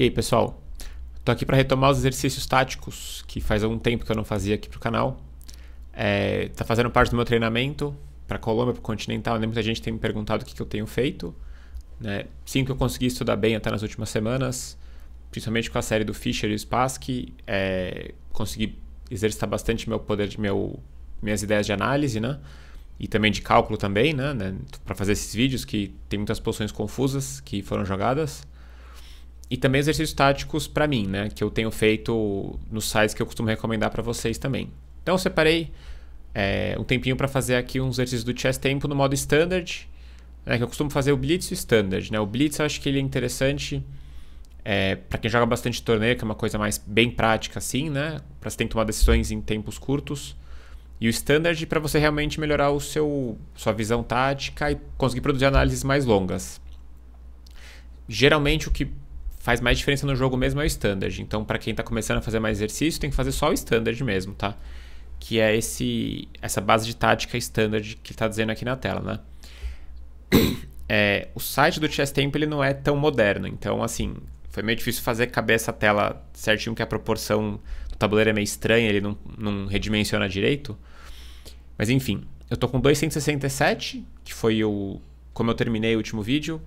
E aí, pessoal? Estou aqui para retomar os exercícios táticos, que faz algum tempo que eu não fazia aqui pro canal. É, tá fazendo parte do meu treinamento para Colômbia, para Continental. Nem né? Muita gente tem me perguntado o que, que eu tenho feito. Né? Sim, que eu consegui estudar bem até nas últimas semanas, principalmente com a série do Fischer e Spassky. É, consegui exercitar bastante meu poder de meu, minhas ideias de análise, né? E também de cálculo também, né? né? Para fazer esses vídeos que tem muitas posições confusas que foram jogadas e também exercícios táticos para mim, né? Que eu tenho feito nos sites que eu costumo recomendar para vocês também. Então eu separei é, um tempinho para fazer aqui uns exercícios do chess tempo no modo standard, né? Que eu costumo fazer o blitz e o standard, né? O blitz eu acho que ele é interessante é, eh, para quem joga bastante torneio, que é uma coisa mais bem prática assim, né? Para você ter que tomar decisões em tempos curtos. E o standard para você realmente melhorar o seu sua visão tática e conseguir produzir análises mais longas. Geralmente o que faz mais diferença no jogo mesmo é o standard. Então, para quem está começando a fazer mais exercício, tem que fazer só o standard mesmo, tá? Que é esse, essa base de tática standard que está dizendo aqui na tela, né? É, o site do Chess Temple ele não é tão moderno, então assim, foi meio difícil fazer caber essa tela certinho, que a proporção do tabuleiro é meio estranha, ele não, não redimensiona direito. Mas enfim, eu tô com 267, que foi o como eu terminei o último vídeo,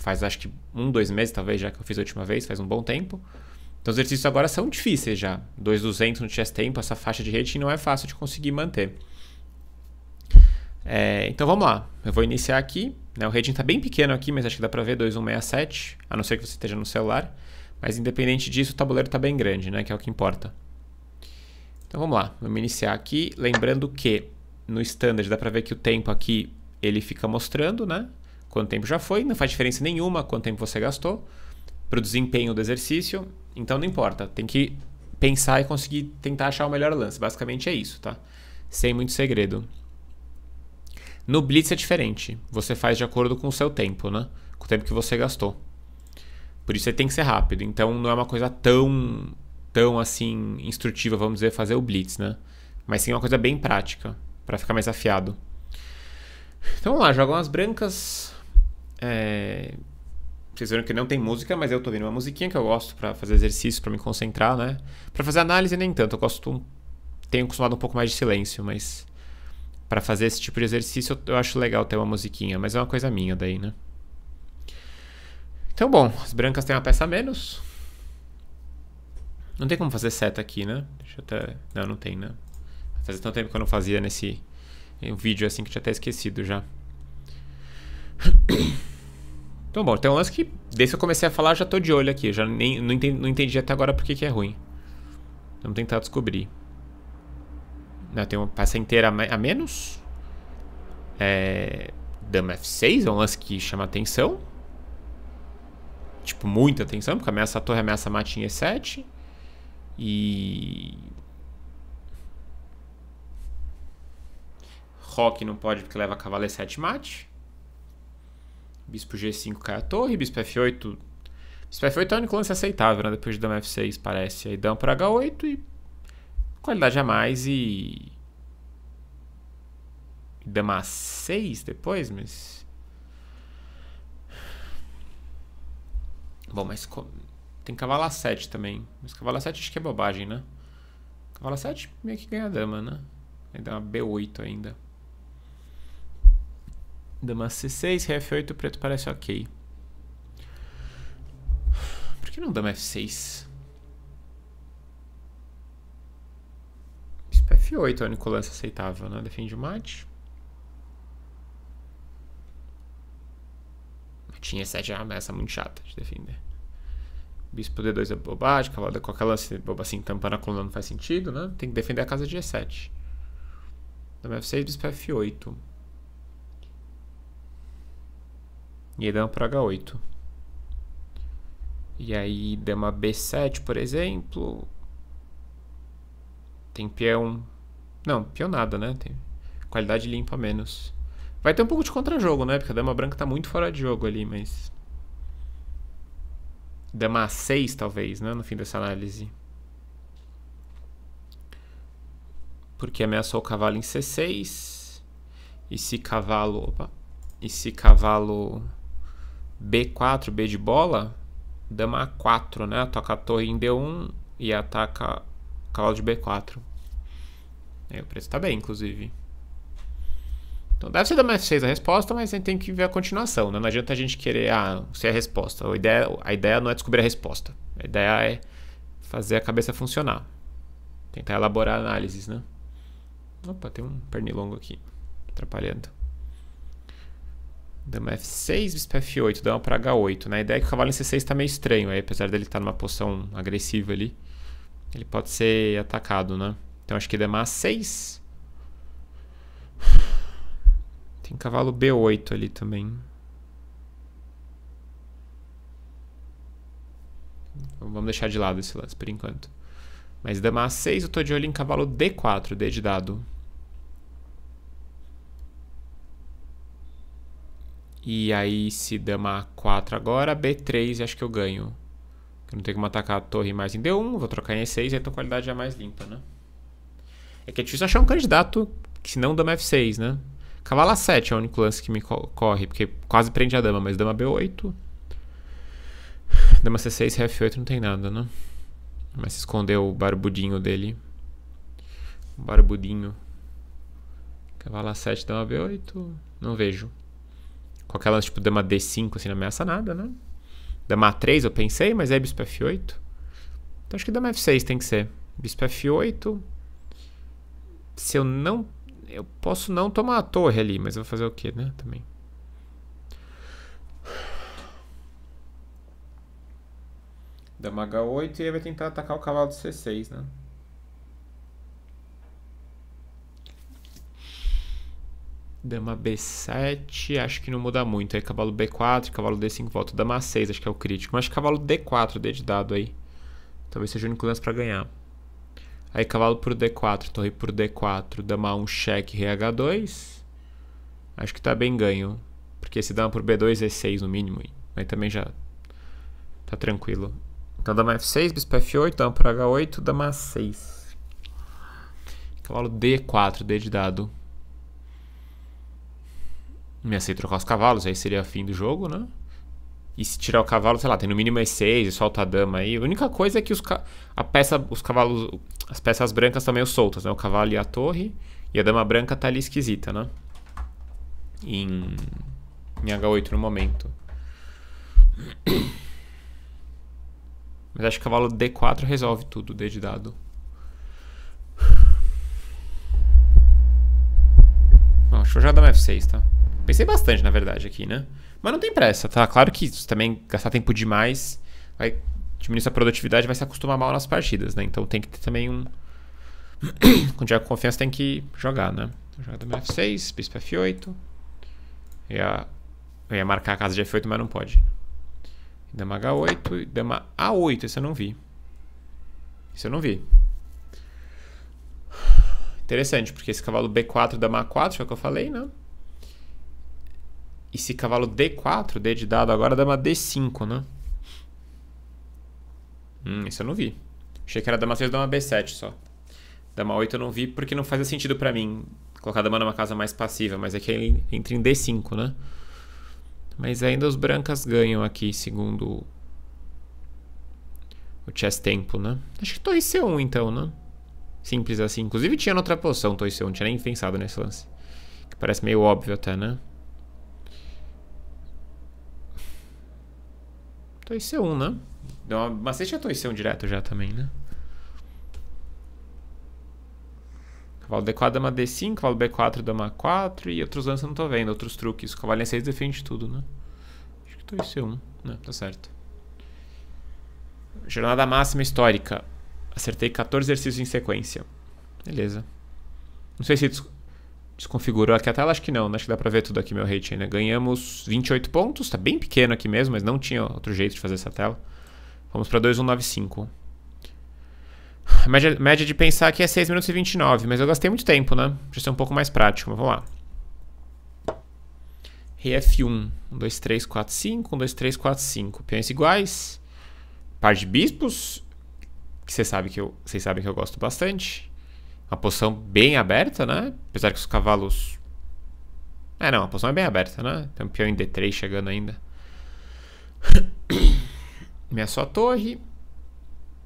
faz acho que um, dois meses talvez já que eu fiz a última vez, faz um bom tempo. Então os exercícios agora são difíceis já. 2,200 no chest tempo, essa faixa de rating não é fácil de conseguir manter. É, então vamos lá, eu vou iniciar aqui. Né? O rating está bem pequeno aqui, mas acho que dá para ver 2167, a não ser que você esteja no celular. Mas independente disso, o tabuleiro está bem grande, né? que é o que importa. Então vamos lá, vamos iniciar aqui. Lembrando que no standard dá para ver que o tempo aqui ele fica mostrando, né? quanto tempo já foi, não faz diferença nenhuma quanto tempo você gastou para o desempenho do exercício, então não importa, tem que pensar e conseguir tentar achar o melhor lance, basicamente é isso, tá? Sem muito segredo. No Blitz é diferente, você faz de acordo com o seu tempo, né? Com o tempo que você gastou. Por isso você tem que ser rápido, então não é uma coisa tão, tão assim, instrutiva, vamos dizer, fazer o Blitz, né? Mas sim uma coisa bem prática, para ficar mais afiado. Então vamos lá, joga umas brancas, é... Vocês viram que não tem música, mas eu tô vendo uma musiquinha que eu gosto para fazer exercício, para me concentrar, né? Para fazer análise nem tanto, eu gosto tenho acostumado um pouco mais de silêncio, mas para fazer esse tipo de exercício eu acho legal ter uma musiquinha, mas é uma coisa minha daí, né? Então, bom, as brancas têm uma peça a menos. Não tem como fazer seta aqui, né? Deixa eu até... Não, não tem, né? Fazia tanto tempo que eu não fazia nesse um vídeo assim que tinha até esquecido já. Então, bom, tem um lance que, desde que eu comecei a falar, já tô de olho aqui. Já nem, não, entendi, não entendi até agora por que, é ruim. Vamos tentar descobrir. Não, tem uma peça inteira a menos. É... Dama F6 é um lance que chama atenção. Tipo, muita atenção, porque ameaça a torre, ameaça a matinha E7. E... Rock não pode porque leva cavalo E7 mate. Bispo G5 cai a torre, Bispo F8. Bispo F8 é o único lance aceitável, né? Depois de Dama F6, parece. Aí Dama para H8 e. Qualidade a mais e. Dama 6 depois, mas. Bom, mas co... tem cavalo A7 também. Mas cavalo A7 acho que é bobagem, né? Cavalo A7 meio que ganha a dama, né? Aí dá uma B8 ainda. Dama C6, f 8 preto parece ok. Por que não dama F6? Bispo F8 é o Nicolás aceitável, né? Defende o mate. Tinha 7 é uma ameaça muito chata de defender. Bispo D2 é bobagem, cavalo qualquer lance boba assim, tampando a coluna não faz sentido, né? Tem que defender a casa de e 7 Dama F6, bispo F8. E aí dama para H8. E aí dama B7, por exemplo. Tem peão. Não, peão nada, né? Tem qualidade limpa menos. Vai ter um pouco de contra-jogo, né? Porque a dama branca tá muito fora de jogo ali, mas. Dama A6, talvez, né? No fim dessa análise. Porque ameaçou o cavalo em C6. E se cavalo. Opa. E se cavalo B4, B de bola, dama A4, né? Toca a torre em D1 e ataca o cavalo de B4. Aí é, o preço tá bem, inclusive. Então deve ser dama F6 a resposta, mas a gente tem que ver a continuação, né? Não adianta a gente querer, ah, ser a resposta. A ideia, a ideia não é descobrir a resposta. A ideia é fazer a cabeça funcionar. Tentar elaborar análises, né? Opa, tem um pernilongo aqui, atrapalhando. Dama F6, bispo F8, dama para H8. Né? A ideia é que o cavalo em C6 está meio estranho, aí, apesar dele estar tá numa posição agressiva ali. Ele pode ser atacado, né? Então acho que dama A6. Tem cavalo B8 ali também. Vamos deixar de lado esse lance por enquanto. Mas dama A6, eu estou de olho em cavalo D4, D de dado. E aí, se dama A4 agora, B3, acho que eu ganho. Eu não tenho como atacar a torre mais em D1, vou trocar em E6, aí a qualidade já é mais limpa, né? É que é difícil achar um candidato que não dama F6, né? Cavalo A7 é o único lance que me co corre, porque quase prende a dama, mas dama B8. Dama C6, F8 não tem nada, né? Mas se esconder o barbudinho dele. O barbudinho. Cavalo A7, dama B8. Não vejo. Qualquer lance tipo dama D5 assim não ameaça nada, né? Dama A3 eu pensei, mas é bispo F8. Então acho que dama F6 tem que ser. Bispo F8. Se eu não. Eu posso não tomar a torre ali, mas eu vou fazer o que, né? Também. Dama H8 e ele vai tentar atacar o cavalo de C6, né? Dama B7, acho que não muda muito. Aí cavalo B4, cavalo D5, volta. Dama A6, acho que é o crítico. Mas cavalo D4, D de dado aí. Talvez seja o único lance pra ganhar. Aí cavalo por D4, torre por D4, dama 1, cheque, rei H2. Acho que tá bem ganho. Porque se dama por B2, E6 no mínimo. Aí também já tá tranquilo. Então dama F6, bispo F8, dama por H8, dama A6. Cavalo D4, D de dado. Me aceita trocar os cavalos, aí seria fim do jogo, né? E se tirar o cavalo, sei lá, tem no mínimo mais seis, e solta a dama aí. A única coisa é que os a peça, os cavalos, as peças brancas estão meio soltas, né? O cavalo e a torre, e a dama branca tá ali esquisita, né? Em, em H8 no momento. Mas acho que o cavalo D4 resolve tudo, D de dado. Bom, deixa eu já dar um F6, tá? Pensei bastante, na verdade, aqui, né? Mas não tem pressa, tá? Claro que isso também gastar tempo demais vai diminuir sua produtividade, vai se acostumar mal nas partidas, né? Então tem que ter também um. Quando tiver confiança, tem que jogar, né? Jogada F6, bispo F8. Eu ia, eu ia marcar a casa de F8, mas não pode. Dama H8 e dama A8. Esse eu não vi. Isso eu não vi. Interessante, porque esse cavalo B4, dama A4, foi o que eu falei, né? E se cavalo D4, D de dado agora dama D5, né? Hum, isso eu não vi. Achei que era dama 6 dama B7 só. Dama 8 eu não vi porque não faz sentido para mim colocar a dama numa casa mais passiva, mas aqui é ele entra em D5, né? Mas ainda os brancas ganham aqui, segundo o chess tempo, né? Acho que torre C1 então, né? Simples assim. Inclusive tinha na outra posição torre C1, não tinha nem pensado nesse lance. Que parece meio óbvio até, né? Torre C1, né? Mas você já a C1 direto já também, né? Cavalo D4 dama D5, cavalo B4 dama 4 e outros lances eu não tô vendo, outros truques. Cavalo E6 defende tudo, né? Acho que em C1, né? Tá certo. Jornada máxima histórica. Acertei 14 exercícios em sequência. Beleza. Não sei se desconfigurou aqui a tela, acho que não, né? acho que dá pra ver tudo aqui meu rate ainda. Ganhamos 28 pontos, tá bem pequeno aqui mesmo, mas não tinha outro jeito de fazer essa tela. Vamos pra 2195. A média, média de pensar aqui é 6 minutos e 29, mas eu gastei muito tempo, né? Pra ser um pouco mais prático, mas vamos lá. Rf1, 1, 2, 3, 4, 5, 1, 2, 3, 4, 5. Peões iguais, par de bispos, que vocês sabem que eu, vocês sabem que eu gosto bastante. Uma poção bem aberta, né? Apesar que os cavalos... É, não, a poção é bem aberta, né? Tem um peão em D3 chegando ainda. Minha só torre.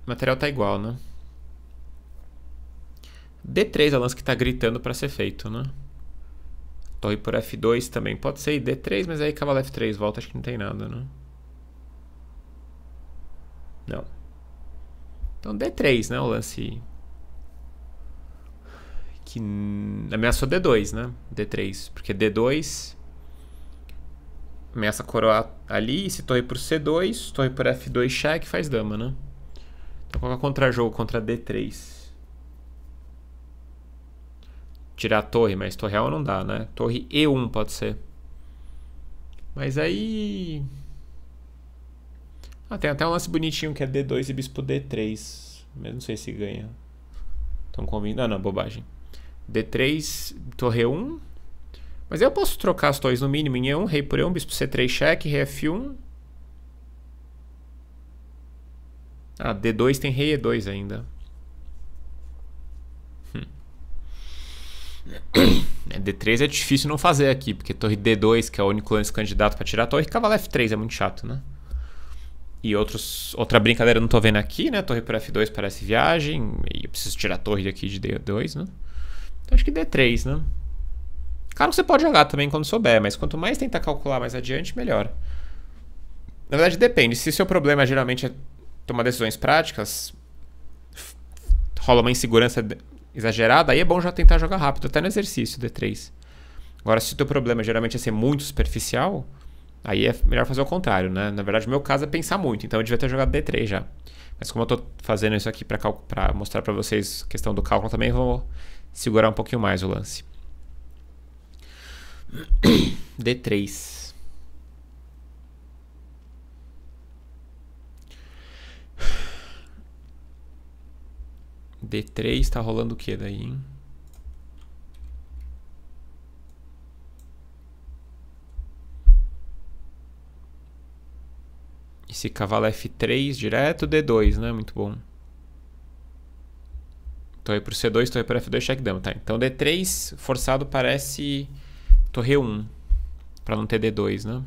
O material tá igual, né? D3 é o lance que tá gritando para ser feito, né? Torre por F2 também. Pode ser D3, mas aí cavalo F3 volta, acho que não tem nada, né? Não. Então D3, né? O lance que ameaçou D2, né? D3. Porque D2 ameaça coroar coroa ali, e se torre por C2, torre por F2 cheque, faz dama, né? Então qual é o contra-jogo contra D3? Tirar a torre, mas torre real não dá, né? Torre E1 pode ser. Mas aí... Ah, tem até um lance bonitinho que é D2 e bispo D3. Mas não sei se ganha. Estão convindo? Ah, não, bobagem. D3, torre 1. Mas eu posso trocar as torres no mínimo em E1, rei por E1, bispo C3 cheque, rei F1. Ah, D2 tem rei E2 ainda. Hum. É, D3 é difícil não fazer aqui, porque torre D2, que é o único lance candidato para tirar a torre, cavalo F3 é muito chato, né? E outros, outra brincadeira eu não tô vendo aqui, né? Torre por F2 parece viagem, e eu preciso tirar a torre aqui de D2, né? Então acho que D3, né? Claro que você pode jogar também quando souber, mas quanto mais tentar calcular mais adiante, melhor. Na verdade, depende. Se seu problema geralmente é tomar decisões práticas, rola uma insegurança exagerada, aí é bom já tentar jogar rápido, até no exercício D3. Agora, se o teu problema geralmente é ser muito superficial, aí é melhor fazer o contrário, né? Na verdade, o meu caso é pensar muito, então eu devia ter jogado D3 já. Mas como eu estou fazendo isso aqui para mostrar para vocês a questão do cálculo também, vou segurar um pouquinho mais o lance. D3. D3 tá rolando o que daí, hein? Esse cavalo é F3 direto, D2, né? Muito bom. Torre para C2, torre para F2, check dama, tá? Então D3 forçado parece torre 1, para não ter D2, né?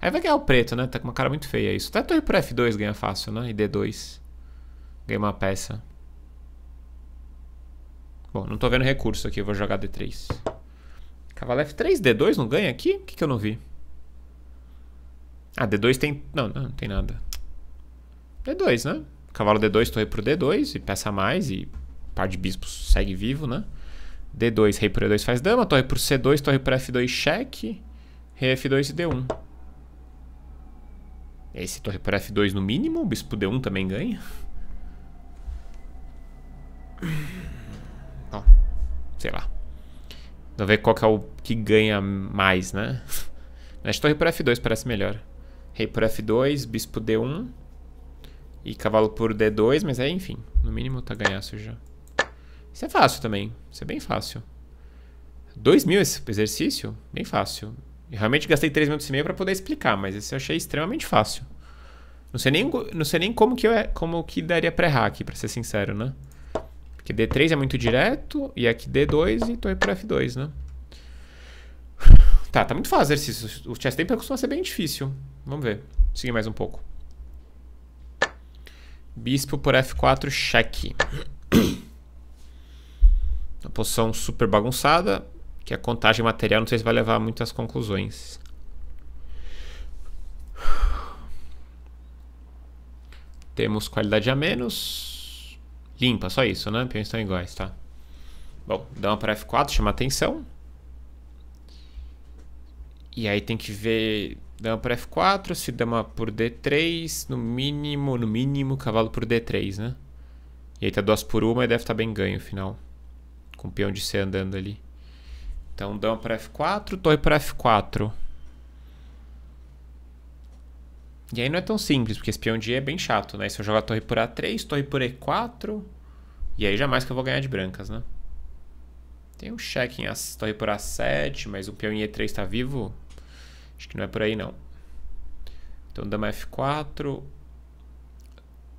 Aí vai ganhar o preto, né? Tá com uma cara muito feia isso. Até torre para F2 ganha fácil, né? E D2 ganha uma peça. Bom, não tô vendo recurso aqui, eu vou jogar D3. Cavalo F3, D2 não ganha aqui? O que, que eu não vi? Ah, D2 tem... Não, não, não tem nada. D2, né? Cavalo D2, torre pro D2 e peça mais e par de bispos segue vivo, né? D2, rei por E2 faz dama, torre por C2, torre por F2 cheque, rei F2 e D1. Esse torre por F2 no mínimo, o bispo D1 também ganha. Ó, sei lá. Vamos ver qual que é o que ganha mais, né? que torre por F2 parece melhor. Rei por F2, bispo D1 e cavalo por D2, mas aí é, enfim, no mínimo tá ganhando já. Isso é fácil também. Isso é bem fácil. 2 mil esse exercício? Bem fácil. Eu realmente gastei 3 minutos e meio para poder explicar, mas esse eu achei extremamente fácil. Não sei nem, não sei nem como, que eu, é, como que daria para errar aqui, para ser sincero, né? Porque D3 é muito direto, e aqui D2 e tô indo para F2, né? Tá, tá muito fácil o exercício. O chest tempo costuma ser bem difícil. Vamos ver. Seguir mais um pouco. Bispo por F4, cheque. Uma posição super bagunçada, que a contagem material não sei se vai levar a muitas conclusões. Temos qualidade a menos. Limpa, só isso, né? Peões estão iguais, tá? Bom, dá uma para F4, chama atenção. E aí tem que ver dama para F4, se dama por D3, no mínimo, no mínimo, cavalo por D3, né? E aí tá duas por uma e deve estar tá bem ganho final com o peão de C andando ali. Então dama para F4, torre para F4. E aí não é tão simples, porque esse peão de E é bem chato, né? Se eu jogar torre por A3, torre por E4, e aí jamais que eu vou ganhar de brancas, né? Tem um cheque em a, torre por A7, mas o peão em E3 está vivo. Acho que não é por aí, não. Então dama F4,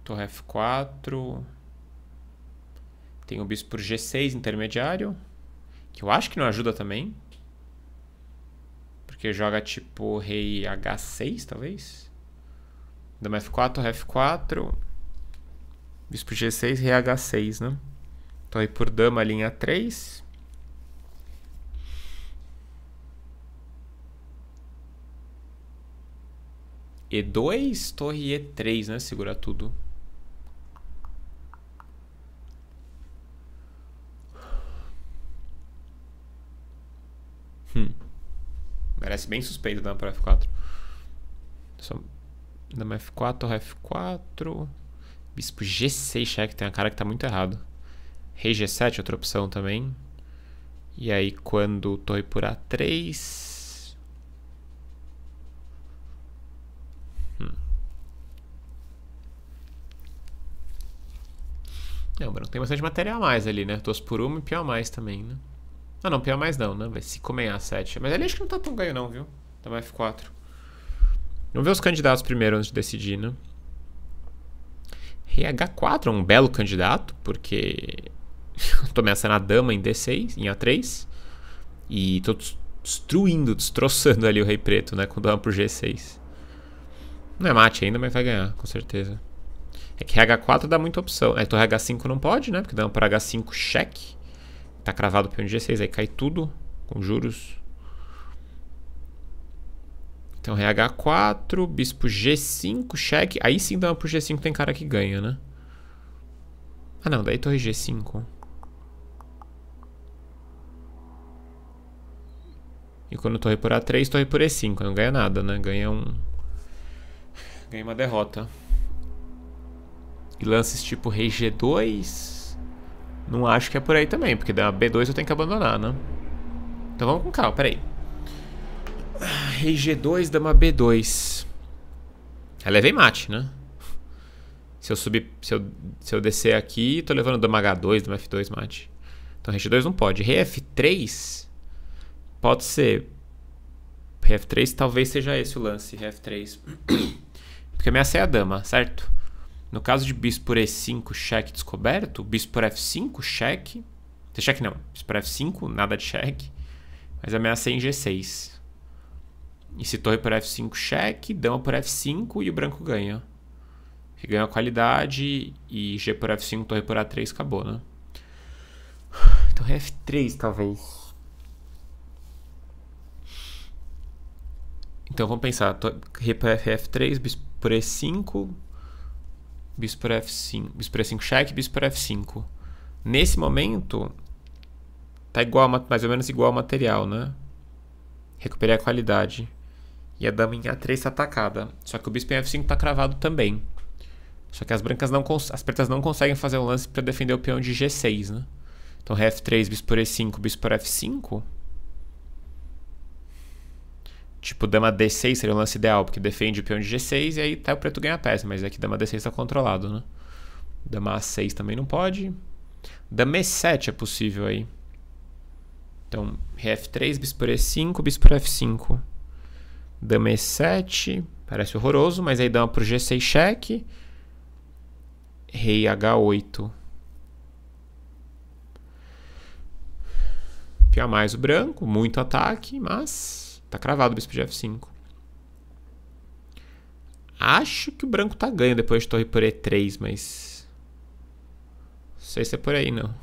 torre F4... Tem o bispo por G6 intermediário, que eu acho que não ajuda também. Porque joga tipo rei H6, talvez. Dama F4, F4. Bispo G6, rei H6, né? Então aí por dama linha 3. E2, torre E3, né? Segura tudo. Hum. Merece bem suspeito dar para F4. Só dama F4, torre F4. Bispo G6 cheque, tem uma cara que tá muito errado. Rei G7, outra opção também. E aí quando torre por A3. Hum. Não, é, Branco tem bastante material a mais ali, né? Torço por uma e pior a mais também, né? Ah, não, pior mais não, né? Vai se comer A7. Mas ele acho que não tá tão ganho não, viu? Tá mais F4. Vamos ver os candidatos primeiro antes de decidir, né? Rei H4 é um belo candidato, porque tô ameaçando a dama em D6, em A3. E tô destruindo, destroçando ali o rei preto, né? Com dama por G6. Não é mate ainda, mas vai ganhar, com certeza. É que H4 dá muita opção. É, torre então H5 não pode, né? Porque dama por H5, cheque. Tá cravado peão de G6, aí cai tudo com juros. Então RH4, bispo G5, cheque. Aí sim dama pro G5 tem cara que ganha, né? Ah não, daí torre G5. E quando torre por A3, torre por E5. Não ganha nada, né? Ganha um... Ganha uma derrota. E lances tipo rei G2... Não acho que é por aí também, porque da B2 eu tenho que abandonar, né? Então vamos com calma, peraí. Rei ah, G2, dama B2. Ela é levei mate, né? Se eu subir, se eu, se eu descer aqui, tô levando dama H2, dama F2, mate. Então rei G2 não pode. Rei F3 pode ser. Rei F3 talvez seja esse o lance, rei F3. porque é a dama, certo? No caso de bis por E5, cheque descoberto. Bis por F5, cheque. Cheque não. Bis por F5, nada de cheque. Mas ameaça em G6. E se torre por F5, cheque. Dama por F5 e o branco ganha. Que ganha qualidade. E G por F5, torre por A3, acabou, né? Torre F3, talvez. Então vamos pensar. Torre por F3, bis por E5 bis por F5, bis por E5 check, bis por F5. Nesse momento, tá igual, mais ou menos igual ao material, né? Recuperei a qualidade. E a dama em A3 tá atacada. Só que o bispo em F5 está cravado também. Só que as brancas não as pretas não conseguem fazer um lance para defender o peão de G6, né? Então f 3 bispo por E5, bispo por F5 Tipo, dama D6 seria o lance ideal, porque defende o peão de G6 e aí tá, o preto ganha a peça, mas aqui é dama D6 tá controlado, né? Dama A6 também não pode. Dama E7 é possível aí. Então, Rf3, bis por E5, bis por F5. Dama E7, parece horroroso, mas aí dama pro G6 cheque. Rei H8. Pia mais o branco, muito ataque, mas Tá cravado o bispo de F5. Acho que o branco tá ganho depois de torre por E3, mas... Não sei se é por aí, não.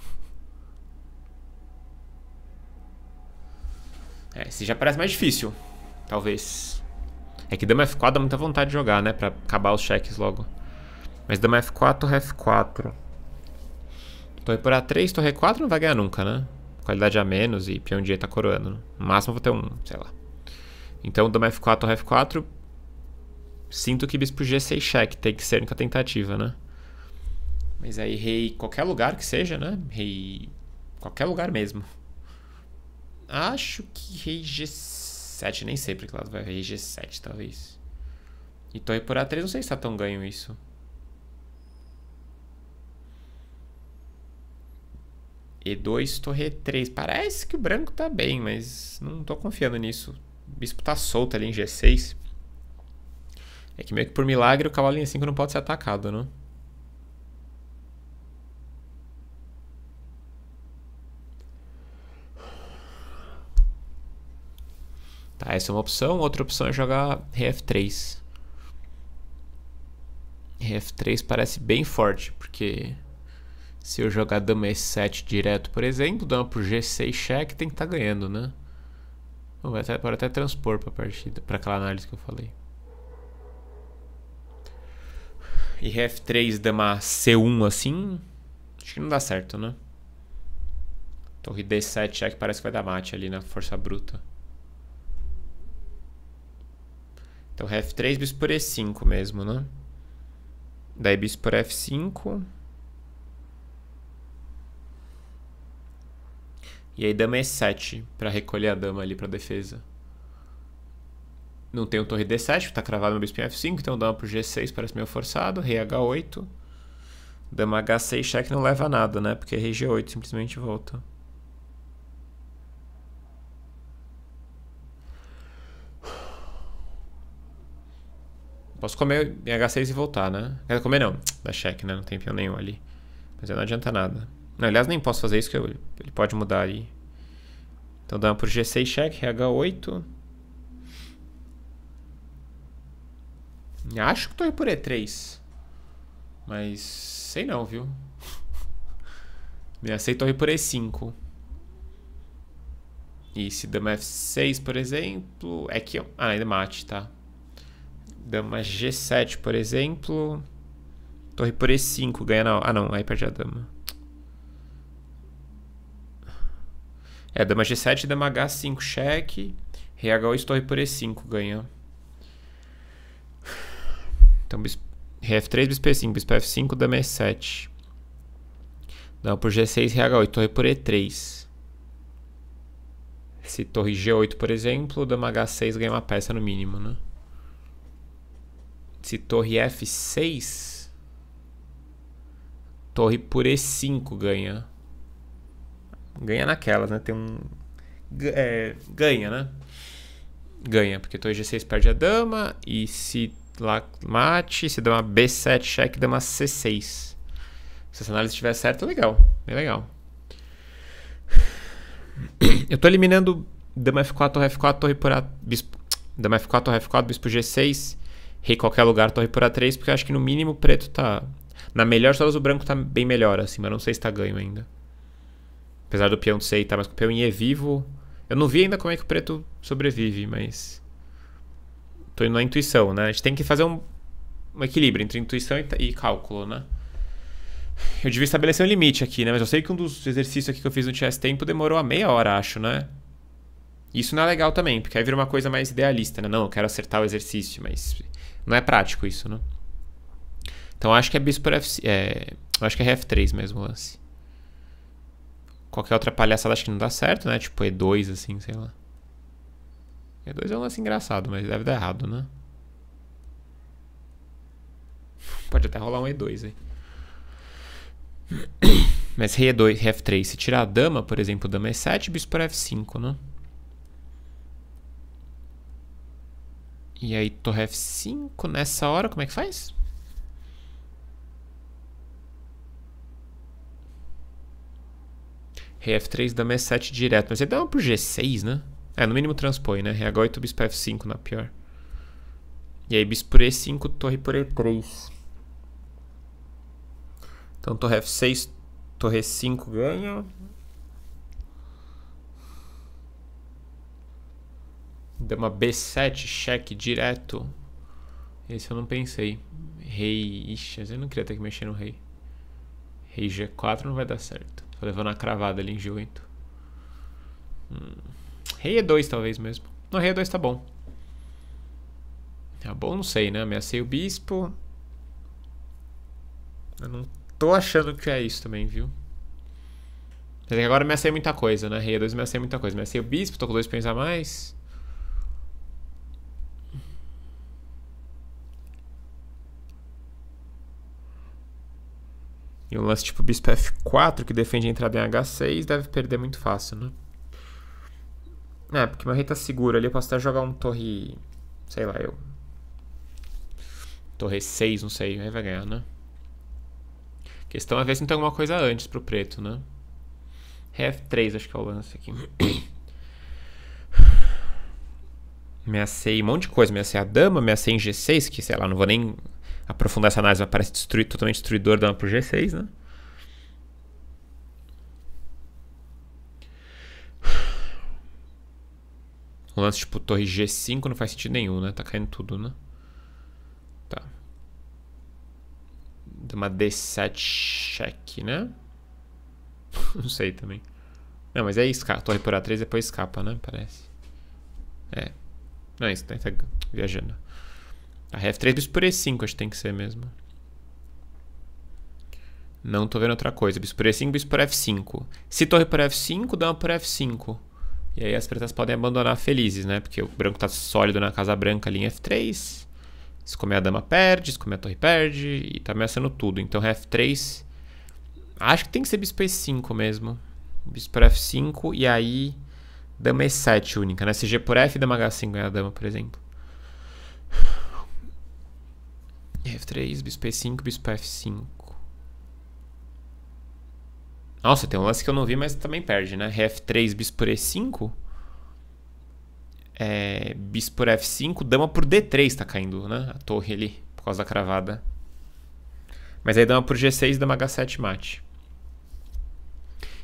É, esse já parece mais difícil. Talvez. É que dama F4 dá muita vontade de jogar, né? Pra acabar os cheques logo. Mas dama F4, torre F4. Torre por A3, torre 4 não vai ganhar nunca, né? Qualidade a menos e peão de E tá coroando. Né? No máximo vou ter um, sei lá. Então, dama F4, torre F4. Sinto que bispo G6 cheque, tem que ser única tentativa, né? Mas aí rei qualquer lugar que seja, né? Rei qualquer lugar mesmo. Acho que rei G7, nem sei pra que lado vai. Rei G7, talvez. E torre por A3, não sei se tá tão ganho isso. E2, torre 3. Parece que o branco tá bem, mas não tô confiando nisso. O bispo tá solto ali em G6. É que meio que por milagre o cavalo em 5 não pode ser atacado, né? Tá, essa é uma opção. Outra opção é jogar Rf3. Rf3 parece bem forte, porque se eu jogar dama E7 direto, por exemplo, dama por G6 cheque, tem que estar tá ganhando, né? Não, até, pode até transpor para partida, para aquela análise que eu falei. E F3 dá C1 assim, acho que não dá certo, né? Torre D7 é que parece que vai dar mate ali na força bruta. Então F3 bis por E5 mesmo, né? Daí bis por F5. E aí dama E7 para recolher a dama ali para defesa. Não tem torre D7, tá cravado no bispo F5, então dama pro G6 parece meio forçado, rei H8. Dama H6 cheque não leva a nada, né? Porque rei G8 simplesmente volta. Posso comer em H6 e voltar, né? Quer comer não, dá cheque, né? Não tem peão nenhum ali. Mas aí não adianta nada. Aliás, nem posso fazer isso, que eu, ele pode mudar aí. Então dama por G6 check, H8. Acho que tô aí por E3. Mas sei não, viu? Me aceitou aí por E5. E se dama F6, por exemplo. É que. Ah, ainda é mate, tá? Dama G7, por exemplo. Torre por E5, ganha na. Ah, não, aí perde a dama. É, dama G7, dama H5 cheque. Rei H8, torre por E5 ganha. Então, bispo, rei F3, bispo E5, bispo F5, dama E7. Dama por G6, rei H8, torre por E3. Se torre G8, por exemplo, dama H6 ganha uma peça no mínimo, né? Se torre F6, torre por E5 ganha. Ganha naquelas, né? Tem um. É, ganha, né? Ganha, porque torre G6 perde a dama. E se lá mate, se dama B7, cheque, dama C6. Se essa análise estiver certa, legal. Bem legal. Eu estou eliminando dama F4, torre F4, torre por A. Bispo, dama F4, torre F4, bispo G6. Rei qualquer lugar, torre por A3, porque eu acho que no mínimo o preto tá. Na melhor delas o branco tá bem melhor, assim, mas não sei se tá ganho ainda. Apesar do peão sei, tá? Mas com o peão é vivo. Eu não vi ainda como é que o preto sobrevive, mas. Tô indo na intuição, né? A gente tem que fazer um, um equilíbrio entre intuição e, e cálculo, né? Eu devia estabelecer um limite aqui, né? Mas eu sei que um dos exercícios aqui que eu fiz no chess tempo demorou a meia hora, acho, né? Isso não é legal também, porque aí vira uma coisa mais idealista, né? Não, eu quero acertar o exercício, mas não é prático isso, né? Então acho que é bispo por F... É... acho que é F3 mesmo o lance. Qualquer outra palhaçada acho que não dá certo, né? Tipo E2, assim, sei lá. E2 é um lance engraçado, mas deve dar errado, né? Pode até rolar um E2 aí. Mas rei E2, rei F3. Se tirar a dama, por exemplo, dama E7, bispo por F5, né? E aí torre F5 nessa hora, como é que faz? Rei F3 dama E7 direto. Mas ele dá uma por G6, né? É, no mínimo transpõe, né? Rei H8, bispo F5 na pior. E aí bispo por E5, torre por E3. Então torre F6, torre E5 ganha. Dama B7, cheque direto. Esse eu não pensei. Rei. Ixi, eu não queria ter que mexer no rei. Rei G4 não vai dar certo. Tô levando na cravada ali em G8. Hum. Rei E2 talvez mesmo. Não, Rei E2 tá bom. Tá bom, não sei, né? Ameacei o bispo. Eu não tô achando que é isso também, viu? Quer dizer, agora ameacei muita coisa, né? Rei E2 ameacei muita coisa. Ameacei o bispo, tô com dois pães a mais. E um lance tipo bispo f4, que defende a entrada em h6, deve perder muito fácil, né? É, porque meu rei tá seguro ali, eu posso até jogar um torre... Sei lá, eu... Torre 6, não sei, aí vai ganhar, né? A questão é ver se não tem alguma coisa antes pro preto, né? Rei f3, acho que é o lance aqui. ameacei um monte de coisa, ameacei a dama, ameacei em g6, que sei lá, não vou nem aprofundar essa análise, mas parece destruir, totalmente destruidor dando pro G6, né? Um lance tipo torre G5 não faz sentido nenhum, né? Tá caindo tudo, né? Tá. Dá uma D7 check, né? não sei também. Não, mas é escapa. Torre por A3 depois escapa, né? Parece. É. Não, é isso tá, tá viajando. A F3 bis por E5 acho que tem que ser mesmo. Não tô vendo outra coisa. Bis por E5, bis por F5. Se torre por F5, dama por F5. E aí as pretas podem abandonar felizes, né? Porque o branco tá sólido na casa branca ali em F3. Se comer a dama perde, se comer a torre perde. E tá ameaçando tudo. Então F3... Acho que tem que ser bispo E5 mesmo. Bispo F5 e aí dama E7 única, né? Se G por F, dama H5 ganha a dama, por exemplo. F3, bispo E5, bispo F5. Nossa, tem um lance que eu não vi, mas também perde, né? F3, bispo E5. É, por F5, dama por D3 tá caindo, né? A torre ali, por causa da cravada. Mas aí dama por G6, dama H7, mate.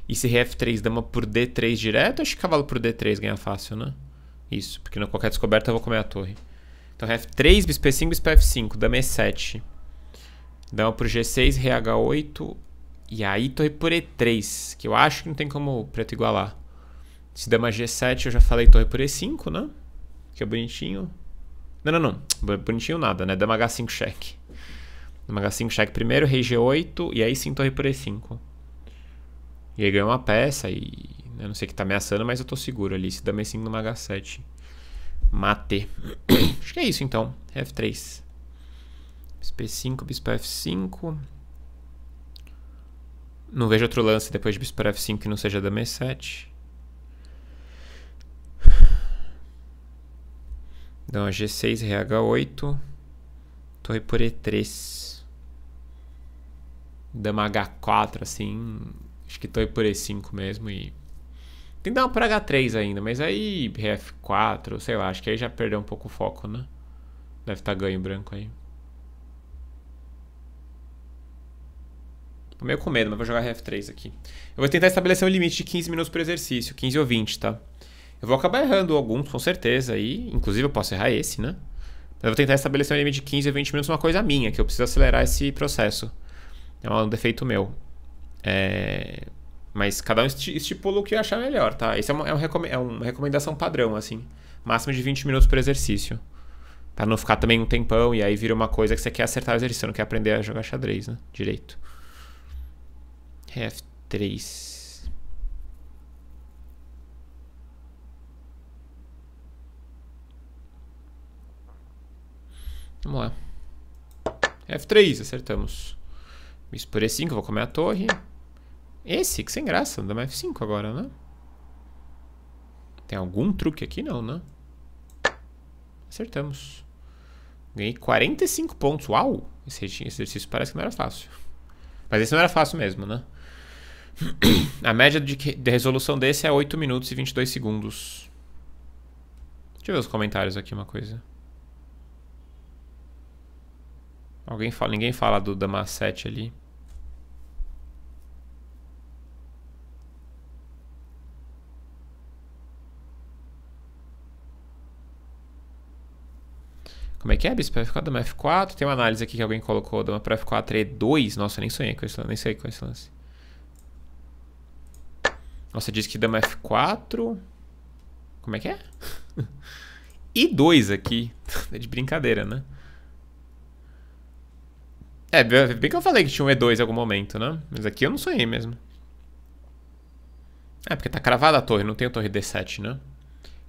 E se F3, dama por D3 direto, acho que cavalo por D3 ganha fácil, né? Isso, porque na qualquer descoberta eu vou comer a torre. Então F3, bispo 5 bispo F5, dama é E7. Dama por G6, rei H8. E aí torre por E3, que eu acho que não tem como o preto igualar. Se dama G7, eu já falei torre por E5, né? Que é bonitinho. Não, não, não. É bonitinho nada, né? Dama H5 cheque. Dama H5 cheque primeiro, rei G8 e aí sim torre por E5. E aí ganhou uma peça e... Eu né, não sei o que tá ameaçando, mas eu tô seguro ali. Se dama E5 numa H7 mate. Acho que é isso então. F3. Bispo E5, bispo F5. Não vejo outro lance depois de bispo F5 que não seja dama E7. Então, G6, RH8. Torre por E3. Dama H4, assim. Acho que torre por E5 mesmo e tem que dar um pra H3 ainda, mas aí RF4, sei lá, acho que aí já perdeu um pouco o foco, né? Deve estar tá ganho branco aí. Tô meio com medo, mas vou jogar RF3 aqui. Eu vou tentar estabelecer um limite de 15 minutos por exercício, 15 ou 20, tá? Eu vou acabar errando alguns, com certeza, aí. Inclusive eu posso errar esse, né? Mas eu vou tentar estabelecer um limite de 15 ou 20 minutos, uma coisa minha, que eu preciso acelerar esse processo. É um defeito meu. É... Mas cada um estipula o que achar melhor, tá? Esse é uma, é, um, é uma recomendação padrão, assim. Máximo de 20 minutos por exercício. Pra não ficar também um tempão e aí vira uma coisa que você quer acertar o exercício, você não quer aprender a jogar xadrez, né? Direito. F3. Vamos lá. F3, acertamos. Isso por E5, vou comer a torre. Esse, que sem graça, dá mais F5 agora, né? Tem algum truque aqui? Não, né? Acertamos. Ganhei 45 pontos. Uau! Esse exercício parece que não era fácil. Mas esse não era fácil mesmo, né? A média de, de resolução desse é 8 minutos e 22 segundos. Deixa eu ver os comentários aqui, uma coisa. Alguém fala, ninguém fala do M7 ali. Como é que é, bispo? F4 dama F4. Tem uma análise aqui que alguém colocou, dama para F4 E2. Nossa, eu nem sonhei com esse lance, nem sei com esse lance. Nossa, diz que dama F4. Como é que é? e 2 aqui. É de brincadeira, né? É, bem que eu falei que tinha um E2 em algum momento, né? Mas aqui eu não sonhei mesmo. É, porque tá cravada a torre, não tem a torre D7, né?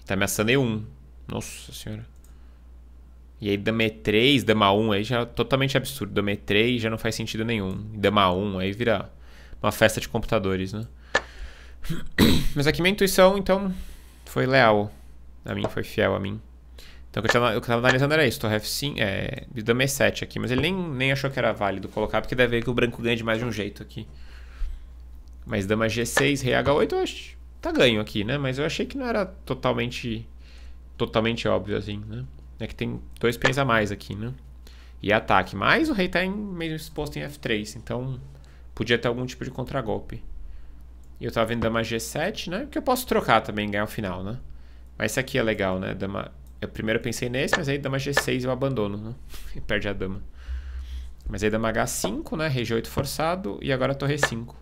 Tá ameaçando E1. Nossa senhora. E aí dama E3, dama 1, aí já é totalmente absurdo. Dama E3 já não faz sentido nenhum. Dama 1, aí vira uma festa de computadores, né? Mas aqui minha intuição, então, foi leal a mim, foi fiel a mim. Então o que eu tava, analisando era isso, Torre F5, é, dama E7 aqui. Mas ele nem, nem achou que era válido colocar, porque deve ver que o branco ganha de mais de um jeito aqui. Mas dama G6, rei H8, eu acho, tá ganho aqui, né? Mas eu achei que não era totalmente, totalmente óbvio assim, né? É que tem dois peões a mais aqui, né? E ataque. Mas o rei tá em, meio exposto em F3, então podia ter algum tipo de contragolpe. E eu tava vendo dama G7, né? Porque eu posso trocar também, ganhar o final, né? Mas esse aqui é legal, né? Dama... Eu primeiro pensei nesse, mas aí dama G6 eu abandono, né? E perde a dama. Mas aí dama H5, né? Rei G8 forçado e agora torre 5.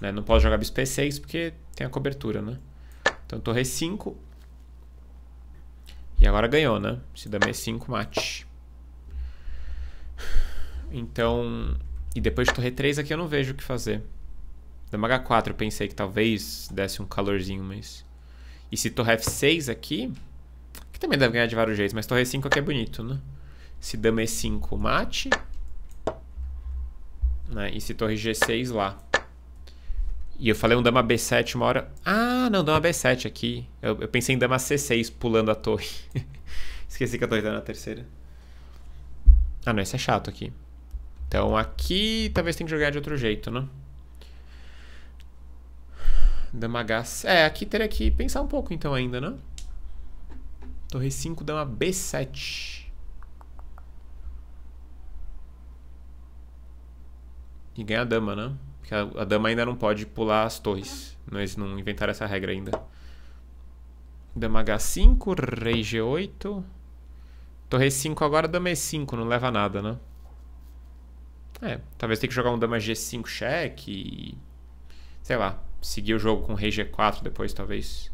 Né? Não posso jogar bispo E6 porque tem a cobertura, né? Então torre 5, e agora ganhou, né? Se dama E5, mate. Então. E depois de torre 3 aqui eu não vejo o que fazer. Dama H4 eu pensei que talvez desse um calorzinho, mas. E se torre F6 aqui. Que também deve ganhar de vários jeitos, mas torre 5 aqui é bonito, né? Se dama E5, mate. Né? E se torre G6 lá. E eu falei um dama B7 uma hora. Ah, não, dama B7 aqui. Eu, eu pensei em dama C6 pulando a torre. Esqueci que a torre tá na terceira. Ah, não, esse é chato aqui. Então aqui talvez tem que jogar de outro jeito, né? Dama H. É, aqui teria que pensar um pouco então ainda, né? Torre 5, dama B7. E ganha a dama, né? Porque a, a dama ainda não pode pular as torres. Eles não inventaram essa regra ainda. Dama H5, rei G8. Torre 5 agora, dama E5, não leva nada, né? É, talvez tenha que jogar um dama G5 cheque Sei lá, seguir o jogo com rei G4 depois, talvez.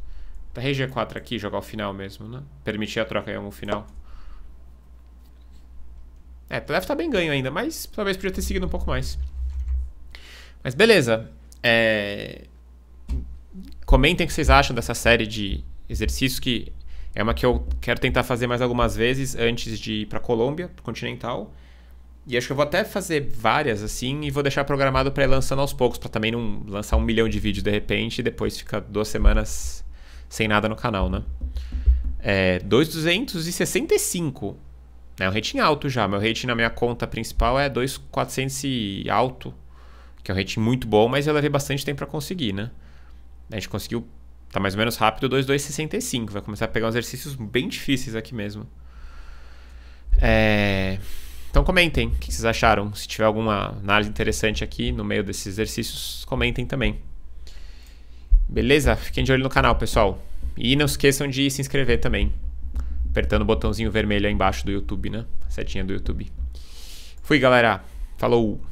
Tá rei G4 aqui, jogar o final mesmo, né? Permitir a troca em algum final. É, deve estar tá bem ganho ainda, mas talvez podia ter seguido um pouco mais. Mas beleza. É... Comentem o que vocês acham dessa série de exercícios que é uma que eu quero tentar fazer mais algumas vezes antes de ir para Colômbia, pro continental. E acho que eu vou até fazer várias assim e vou deixar programado para ir lançando aos poucos, para também não lançar um milhão de vídeos de repente e depois ficar duas semanas sem nada no canal, né? É, 2,265. É um rating alto já. Meu rating na minha conta principal é 2,400 e alto que é um rating muito bom, mas eu levei bastante tempo para conseguir, né? A gente conseguiu, tá mais ou menos rápido, 2,265. Vai começar a pegar uns exercícios bem difíceis aqui mesmo. É... Então comentem o que vocês acharam. Se tiver alguma análise interessante aqui no meio desses exercícios, comentem também. Beleza? Fiquem de olho no canal, pessoal. E não esqueçam de se inscrever também. Apertando o botãozinho vermelho aí embaixo do YouTube, né? A setinha do YouTube. Fui, galera. Falou!